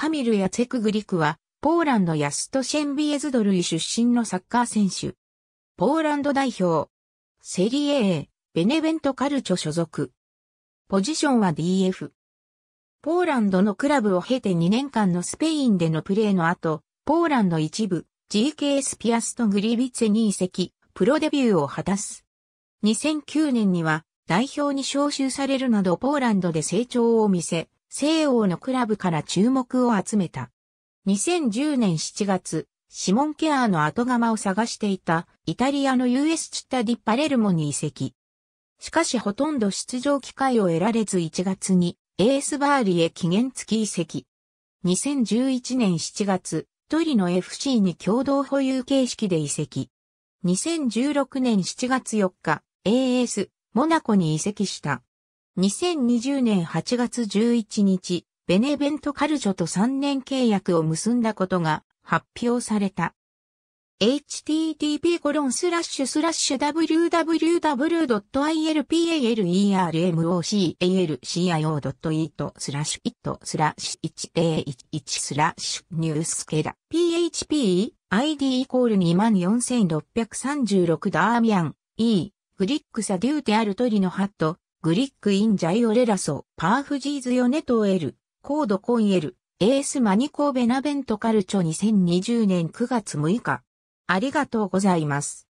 カミル・ヤツェク・グリクは、ポーランドヤストシェンビエズドルイ出身のサッカー選手。ポーランド代表。セリエ A、ベネベントカルチョ所属。ポジションは DF。ポーランドのクラブを経て2年間のスペインでのプレーの後、ポーランド一部、GKS ピアストグリビツェに移籍、プロデビューを果たす。2009年には代表に招集されるなどポーランドで成長を見せ、西欧のクラブから注目を集めた。2010年7月、シモン・ケアーの後釜を探していたイタリアの US チッタ・ディ・パレルモに移籍。しかしほとんど出場機会を得られず1月にエースバーリへ期限付き移籍。2011年7月、トリノ FC に共同保有形式で移籍。2016年7月4日、AS モナコに移籍した。2020年8月11日、ベネベントカルジョと3年契約を結んだことが発表された。http://www.ilpalermocal.cio.it スラッシュ i スラッシュ101スラッシュニュースケだ php id イコール24636ダーミアン e グリックサデューテアルトリのハットグリックインジャイオレラソ、パーフジーズヨネトエル、コードコンエル、エースマニコーベナベントカルチョ2020年9月6日。ありがとうございます。